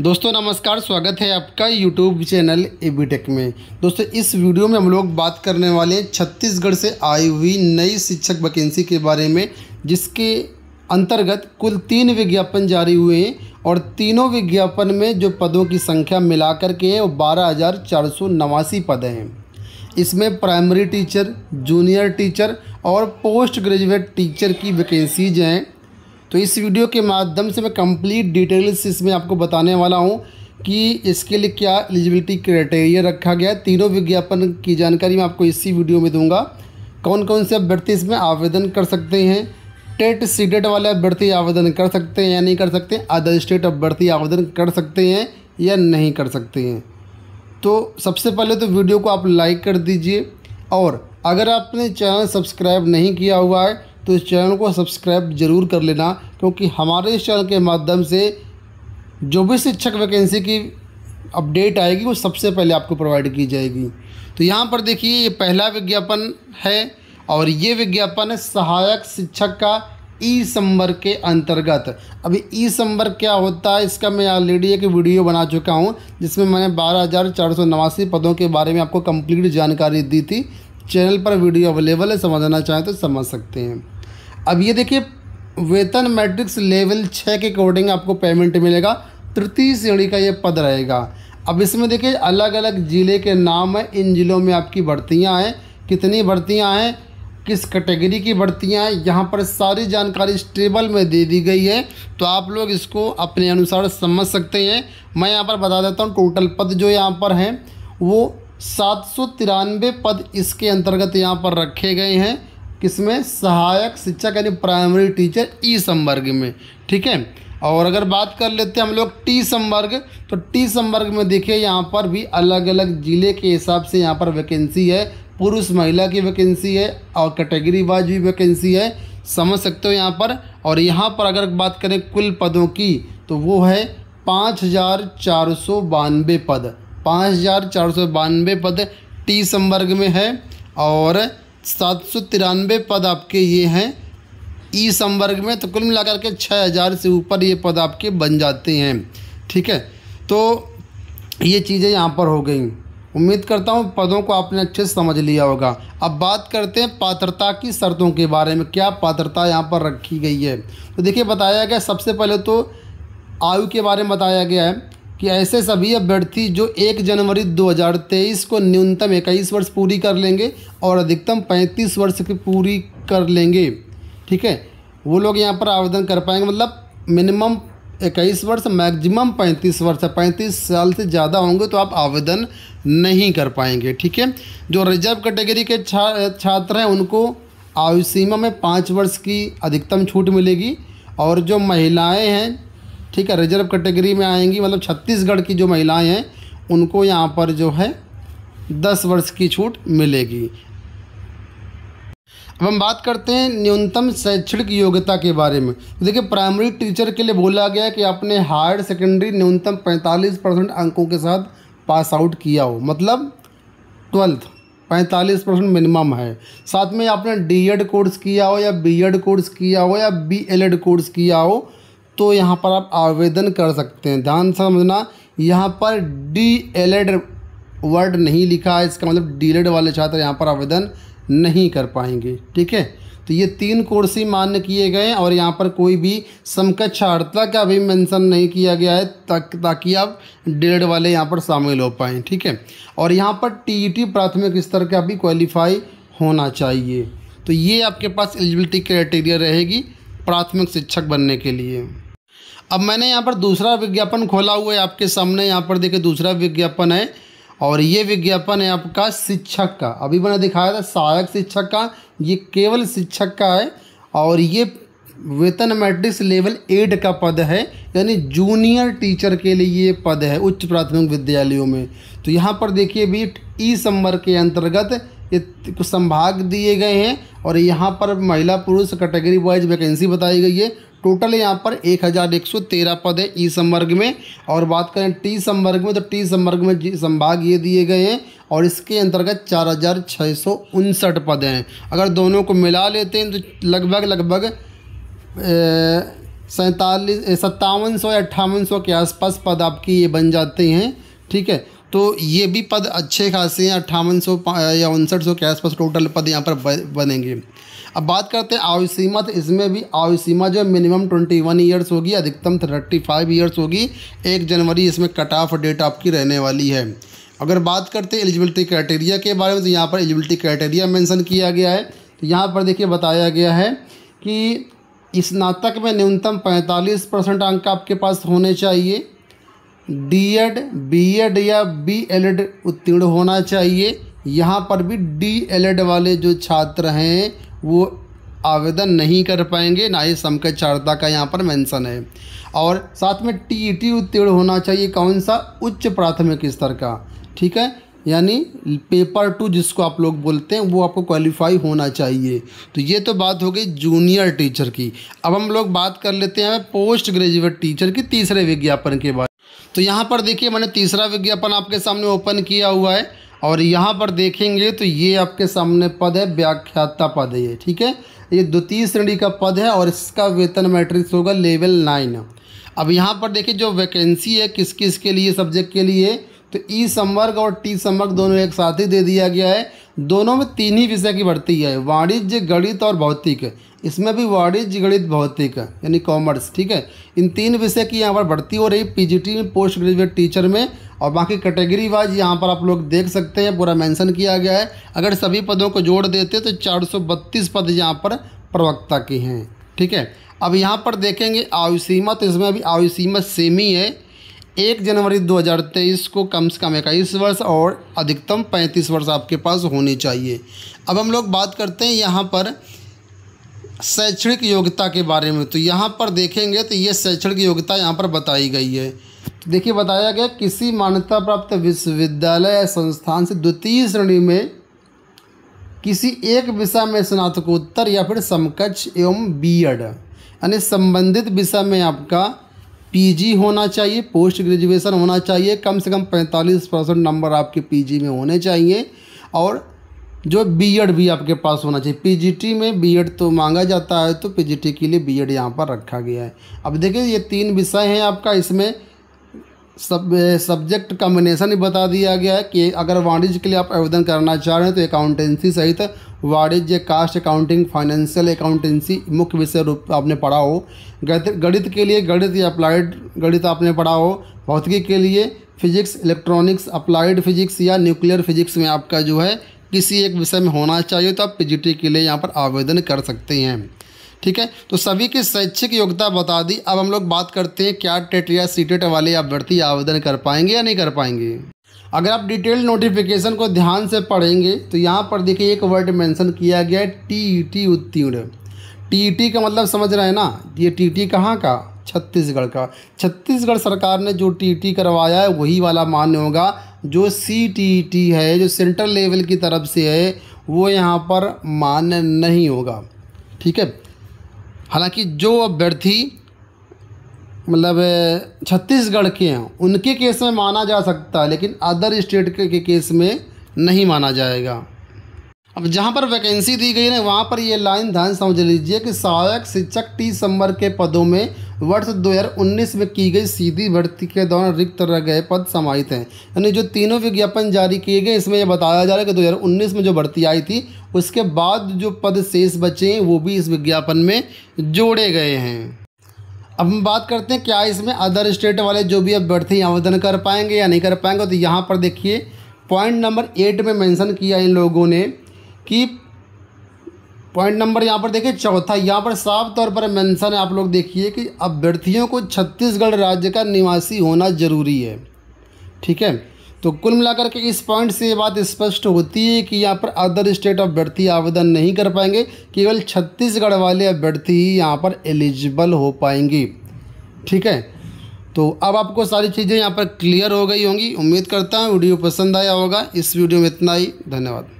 दोस्तों नमस्कार स्वागत है आपका यूट्यूब चैनल ए टेक में दोस्तों इस वीडियो में हम लोग बात करने वाले हैं छत्तीसगढ़ से आई हुई नई शिक्षक वैकेंसी के बारे में जिसके अंतर्गत कुल तीन विज्ञापन जारी हुए हैं और तीनों विज्ञापन में जो पदों की संख्या मिलाकर के हैं वो बारह हज़ार चार सौ नवासी पद हैं इसमें प्राइमरी टीचर जूनियर टीचर और पोस्ट ग्रेजुएट टीचर की वैकेंसीज हैं तो इस वीडियो के माध्यम से मैं कंप्लीट डिटेल्स इसमें आपको बताने वाला हूँ कि इसके लिए क्या एलिजिबिलिटी क्राइटेरिया रखा गया है तीनों विज्ञापन की जानकारी मैं आपको इसी वीडियो में दूंगा कौन कौन से अभ्यर्थी इसमें आवेदन कर सकते हैं टेट सीडेट वाले अभ्यर्थी आवेदन कर सकते हैं या नहीं कर सकते अदर स्टेट अभ्यर्थी आवेदन कर सकते हैं या नहीं कर सकते हैं तो सबसे पहले तो वीडियो को आप लाइक कर दीजिए और अगर आपने चैनल सब्सक्राइब नहीं किया हुआ है तो इस चैनल को सब्सक्राइब जरूर कर लेना क्योंकि हमारे इस चैनल के माध्यम से जो भी शिक्षक वैकेंसी की अपडेट आएगी वो सबसे पहले आपको प्रोवाइड की जाएगी तो यहाँ पर देखिए ये पहला विज्ञापन है और ये विज्ञापन है सहायक शिक्षक का ई संबर के अंतर्गत अभी ई संबर क्या होता है इसका मैं ऑलरेडी एक वीडियो बना चुका हूँ जिसमें मैंने बारह हज़ार चार सौ नवासी पदों के बारे में आपको कंप्लीट जानकारी दी थी चैनल पर वीडियो अवेलेबल है समझना चाहें तो समझ सकते हैं अब ये देखिए वेतन मैट्रिक्स लेवल छः के अकॉर्डिंग आपको पेमेंट मिलेगा तृतीय श्रेणी का ये पद रहेगा अब इसमें देखिए अलग अलग ज़िले के नाम हैं इन ज़िलों में आपकी भर्तियाँ हैं कितनी भर्तियाँ हैं किस कैटेगरी की भर्तियाँ हैं यहाँ पर सारी जानकारी इस टेबल में दे दी गई है तो आप लोग इसको अपने अनुसार समझ सकते हैं मैं यहाँ पर बता देता हूँ टोटल पद जो यहाँ पर हैं वो सात सौ तिरानवे पद इसके अंतर्गत यहाँ पर रखे गए हैं किसमें सहायक शिक्षक यानी प्राइमरी टीचर ई संवर्ग में ठीक है और अगर बात कर लेते हैं हम लोग टी संवर्ग तो टी संवर्ग में देखिए यहाँ पर भी अलग अलग ज़िले के हिसाब से यहाँ पर वैकेंसी है पुरुष महिला की वैकेंसी है और कैटेगरी वाइज भी वैकेंसी है समझ सकते हो यहाँ पर और यहाँ पर अगर बात करें कुल पदों की तो वो है पाँच हज़ार चार सौ बानवे पद पाँच हज़ार चार सौ बानवे पद टी संवर्ग में है और सात सौ तिरानवे पद आपके ये हैं ई संवर्ग में तो कुल मिलाकर के छः हज़ार से ऊपर ये पद आपके बन जाते हैं ठीक है तो ये चीज़ें यहाँ पर हो गई उम्मीद करता हूँ पदों को आपने अच्छे से समझ लिया होगा अब बात करते हैं पात्रता की शर्तों के बारे में क्या पात्रता यहाँ पर रखी गई है तो देखिए बताया गया सबसे पहले तो आयु के बारे में बताया गया है कि ऐसे सभी अभ्यर्थी जो 1 जनवरी 2023 को न्यूनतम इक्कीस वर्ष पूरी कर लेंगे और अधिकतम 35 वर्ष की पूरी कर लेंगे ठीक है वो लोग यहाँ पर आवेदन कर पाएंगे मतलब मिनिमम इक्कीस वर्ष मैक्सिमम पैंतीस वर्ष पैंतीस साल से ज़्यादा होंगे तो आप आवेदन नहीं कर पाएंगे ठीक है जो रिजर्व कैटेगरी के छा छात्र हैं उनको आयु सीमा में पाँच वर्ष की अधिकतम छूट मिलेगी और जो महिलाएँ हैं ठीक है रिजर्व कैटेगरी में आएंगी मतलब छत्तीसगढ़ की जो महिलाएं हैं उनको यहाँ पर जो है दस वर्ष की छूट मिलेगी अब हम बात करते हैं न्यूनतम शैक्षणिक योग्यता के बारे में देखिए प्राइमरी टीचर के लिए बोला गया कि आपने हायर सेकेंडरी न्यूनतम पैंतालीस परसेंट अंकों के साथ पास आउट किया हो मतलब ट्वेल्थ 45 परसेंट मिनिमम है साथ में आपने डीएड कोर्स किया हो या बीएड कोर्स किया हो या बीएलएड कोर्स किया हो तो यहाँ पर आप आवेदन कर सकते हैं ध्यान समझना यहाँ पर डी एल एड वर्ड नहीं लिखा है इसका मतलब डी एड वाले छात्र यहाँ पर आवेदन नहीं कर पाएंगे ठीक है तो ये तीन कोर्स ही मान्य किए गए और यहाँ पर कोई भी समकक्षार्थता का भी मेंशन नहीं किया गया है तक ताकि आप डेढ़ वाले यहाँ पर शामिल हो पाएँ ठीक है और यहाँ पर टीईटी प्राथमिक स्तर का भी क्वालिफाई होना चाहिए तो ये आपके पास एलिजिबिलिटी क्राइटेरिया रहेगी प्राथमिक शिक्षक बनने के लिए अब मैंने यहाँ पर दूसरा विज्ञापन खोला हुआ है आपके सामने यहाँ पर देखिए दूसरा विज्ञापन है और ये विज्ञापन है आपका शिक्षक का अभी मैंने दिखाया था सहायक शिक्षक का ये केवल शिक्षक का है और ये वेतन मैट्रिक्स लेवल एट का पद है यानी जूनियर टीचर के लिए ये पद है उच्च प्राथमिक विद्यालयों में तो यहाँ पर देखिए भी ई संबर के अंतर्गत ये कुछ संभाग दिए गए हैं और यहाँ पर महिला पुरुष कैटेगरी वाइज वैकेंसी बताई गई है टोटल यहाँ पर एक हज़ार एक सौ तेरह पद है ई संवर्ग में और बात करें टी संवर्ग में तो टी संवर्ग में संभाग ये दिए गए हैं और इसके अंतर्गत चार हज़ार छः सौ उनसठ पद हैं अगर दोनों को मिला लेते हैं तो लगभग लगभग सैंतालीस सत्तावन सौ या अट्ठावन सौ के आसपास पद आपकी ये बन जाते हैं ठीक है तो ये भी पद अच्छे खासे हैं अट्ठावन सौ या उनसठ सौ के आसपास टोटल पद यहाँ पर बनेंगे अब बात करते हैं आयु सीमा तो इसमें भी आयु सीमा जो मिनिमम ट्वेंटी वन ईयर्स होगी अधिकतम थर्टी फाइव ईयर्स होगी एक जनवरी इसमें कट ऑफ डेट आपकी रहने वाली है अगर बात करते हैं एलिजिबिलिटी क्राइटेरिया के बारे में तो यहाँ पर एलिजिबिलिटी क्राइटेरिया मेंशन किया गया है तो यहाँ पर देखिए बताया गया है कि स्नातक में न्यूनतम पैंतालीस परसेंट अंक आपके पास होने चाहिए डीएड बीएड या बी एड उत्तीर्ण होना चाहिए यहाँ पर भी डी एड वाले जो छात्र हैं वो आवेदन नहीं कर पाएंगे ना ही समकक्षारता का यहाँ पर मेंशन है और साथ में टीईटी e उत्तीर्ण होना चाहिए कौन सा उच्च प्राथमिक स्तर का ठीक है यानी पेपर टू जिसको आप लोग बोलते हैं वो आपको क्वालिफाई होना चाहिए तो ये तो बात हो गई जूनियर टीचर की अब हम लोग बात कर लेते हैं पोस्ट ग्रेजुएट टीचर की तीसरे विज्ञापन के बारे तो यहाँ पर देखिए मैंने तीसरा विज्ञापन आपके सामने ओपन किया हुआ है और यहाँ पर देखेंगे तो ये आपके सामने पद है व्याख्याता पद है ये ठीक है ये द्वितीय श्रेणी का पद है और इसका वेतन मैट्रिक्स होगा लेवल नाइन अब यहाँ पर देखिए जो वैकेंसी है किस किस के लिए सब्जेक्ट के लिए तो ई संवर्ग और टी संवर्ग दोनों एक साथ ही दे दिया गया है दोनों में तीन ही विषय की भर्ती है वाणिज्य गणित और भौतिक इसमें भी वाणिज्य गणित भौतिक यानी कॉमर्स ठीक है इन तीन विषय की यहाँ पर भर्ती हो रही पीजीटी में पोस्ट ग्रेजुएट टीचर में और बाकी कैटेगरी वाइज यहाँ पर आप लोग देख सकते हैं पूरा मेंशन किया गया है अगर सभी पदों को जोड़ देते तो चार पद यहाँ पर प्रवक्ता के हैं ठीक है अब यहाँ पर देखेंगे आयु सीमा तो इसमें अभी आयु सीमा ही है एक जनवरी 2023 को कम से कम इक्कीस वर्ष और अधिकतम 35 वर्ष आपके पास होने चाहिए अब हम लोग बात करते हैं यहाँ पर शैक्षणिक योग्यता के बारे में तो यहाँ पर देखेंगे तो ये शैक्षणिक योग्यता यहाँ पर बताई गई है तो देखिए बताया गया किसी मान्यता प्राप्त विश्वविद्यालय या संस्थान से द्वितीय श्रेणी में किसी एक विषय में स्नातकोत्तर या फिर समकक्ष एवं बीएड यानी संबंधित विषय में आपका पीजी होना चाहिए पोस्ट ग्रेजुएशन होना चाहिए कम से कम 45 परसेंट नंबर आपके पीजी में होने चाहिए और जो बीएड भी आपके पास होना चाहिए पीजीटी में बीएड तो मांगा जाता है तो पीजीटी के लिए बीएड यहाँ पर रखा गया है अब देखिए ये तीन विषय हैं आपका इसमें सब सब्जेक्ट कम्बिनेशन ही बता दिया गया है कि अगर वाणिज्य के लिए आप आवेदन करना चाह रहे हैं तो अकाउंटेंसी सहित वाणिज्य कास्ट अकाउंटिंग फाइनेंशियल अकाउंटेंसी मुख्य विषय रूप आपने पढ़ा हो गणित के लिए गणित या अप्लाइड गणित आपने पढ़ा हो भौतिकी के लिए फिजिक्स इलेक्ट्रॉनिक्स अप्लाइड फिजिक्स या न्यूक्लियर फिजिक्स में आपका जो है किसी एक विषय में होना चाहिए तो आप पी के लिए यहाँ पर आवेदन कर सकते हैं ठीक है तो सभी की शैक्षिक योग्यता बता दी अब हम लोग बात करते हैं क्या टेट या सी टेट वाले अभ्यर्थी आवेदन कर पाएंगे या नहीं कर पाएंगे अगर आप डिटेल नोटिफिकेशन को ध्यान से पढ़ेंगे तो यहाँ पर देखिए एक वर्ड मेंशन किया गया है टी टी उत्तीर्ण टी टी का मतलब समझ रहे हैं ना ये टी टी कहाँ का छत्तीसगढ़ का छत्तीसगढ़ सरकार ने जो टी टी करवाया है वही वाला मान्य होगा जो सी टी टी है जो सेंट्रल लेवल की तरफ से है वो यहाँ पर मान्य नहीं होगा ठीक है हालांकि जो अभ्यर्थी मतलब छत्तीसगढ़ के हैं उनके केस में माना जा सकता है लेकिन अदर स्टेट के, के केस में नहीं माना जाएगा अब जहाँ पर वैकेंसी दी गई है वहाँ पर ये लाइन ध्यान समझ लीजिए कि सहायक शिक्षक टी नंबर के पदों में वर्ष 2019 में की गई सीधी भर्ती के दौरान रिक्त रह गए पद समाहित हैं यानी जो तीनों विज्ञापन जारी किए गए इसमें यह बताया जा रहा है कि 2019 में जो भर्ती आई थी उसके बाद जो पद शेष बचे हैं वो भी इस विज्ञापन में जोड़े गए हैं अब हम बात करते हैं क्या इसमें अदर स्टेट वाले जो भी अब भर्ती आवेदन कर पाएंगे या नहीं कर पाएंगे तो यहाँ पर देखिए पॉइंट नंबर एट में मैंशन किया इन लोगों ने कि पॉइंट नंबर यहाँ पर देखिए चौथा यहाँ पर साफ तौर पर मेंशन है आप लोग देखिए कि अभ्यर्थियों को छत्तीसगढ़ राज्य का निवासी होना जरूरी है ठीक है तो कुल मिलाकर के इस पॉइंट से ये बात स्पष्ट होती है कि यहाँ पर अदर स्टेट अभ्यर्थी आवेदन नहीं कर पाएंगे केवल छत्तीसगढ़ वाले अभ्यर्थी ही यहाँ पर एलिजिबल हो पाएंगे ठीक है तो अब आपको सारी चीज़ें यहाँ पर क्लियर हो गई होंगी उम्मीद करता हूँ वीडियो पसंद आया होगा इस वीडियो में इतना ही धन्यवाद